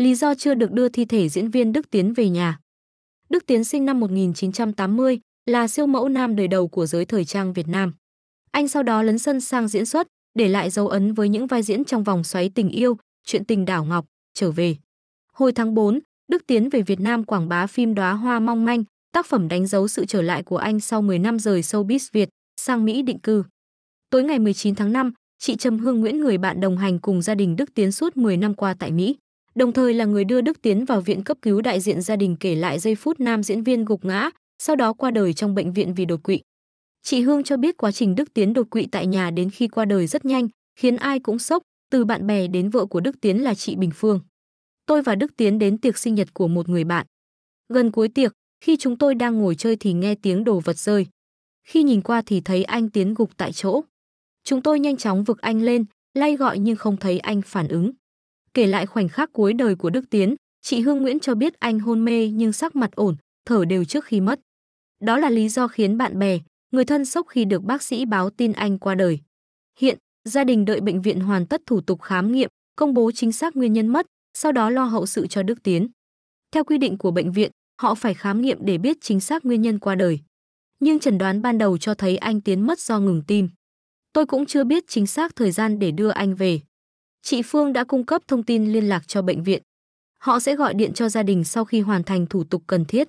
lý do chưa được đưa thi thể diễn viên Đức Tiến về nhà. Đức Tiến sinh năm 1980, là siêu mẫu nam đời đầu của giới thời trang Việt Nam. Anh sau đó lấn sân sang diễn xuất, để lại dấu ấn với những vai diễn trong vòng xoáy tình yêu, chuyện tình đảo ngọc, trở về. Hồi tháng 4, Đức Tiến về Việt Nam quảng bá phim Đóa hoa mong manh, tác phẩm đánh dấu sự trở lại của anh sau 10 năm rời showbiz Việt sang Mỹ định cư. Tối ngày 19 tháng 5, chị Trầm Hương Nguyễn người bạn đồng hành cùng gia đình Đức Tiến suốt 10 năm qua tại Mỹ đồng thời là người đưa Đức Tiến vào viện cấp cứu đại diện gia đình kể lại giây phút nam diễn viên gục ngã, sau đó qua đời trong bệnh viện vì đột quỵ. Chị Hương cho biết quá trình Đức Tiến đột quỵ tại nhà đến khi qua đời rất nhanh, khiến ai cũng sốc, từ bạn bè đến vợ của Đức Tiến là chị Bình Phương. Tôi và Đức Tiến đến tiệc sinh nhật của một người bạn. Gần cuối tiệc, khi chúng tôi đang ngồi chơi thì nghe tiếng đồ vật rơi. Khi nhìn qua thì thấy anh Tiến gục tại chỗ. Chúng tôi nhanh chóng vực anh lên, lay gọi nhưng không thấy anh phản ứng. Kể lại khoảnh khắc cuối đời của Đức Tiến, chị Hương Nguyễn cho biết anh hôn mê nhưng sắc mặt ổn, thở đều trước khi mất. Đó là lý do khiến bạn bè, người thân sốc khi được bác sĩ báo tin anh qua đời. Hiện, gia đình đợi bệnh viện hoàn tất thủ tục khám nghiệm, công bố chính xác nguyên nhân mất, sau đó lo hậu sự cho Đức Tiến. Theo quy định của bệnh viện, họ phải khám nghiệm để biết chính xác nguyên nhân qua đời. Nhưng chẩn đoán ban đầu cho thấy anh Tiến mất do ngừng tim. Tôi cũng chưa biết chính xác thời gian để đưa anh về. Chị Phương đã cung cấp thông tin liên lạc cho bệnh viện. Họ sẽ gọi điện cho gia đình sau khi hoàn thành thủ tục cần thiết.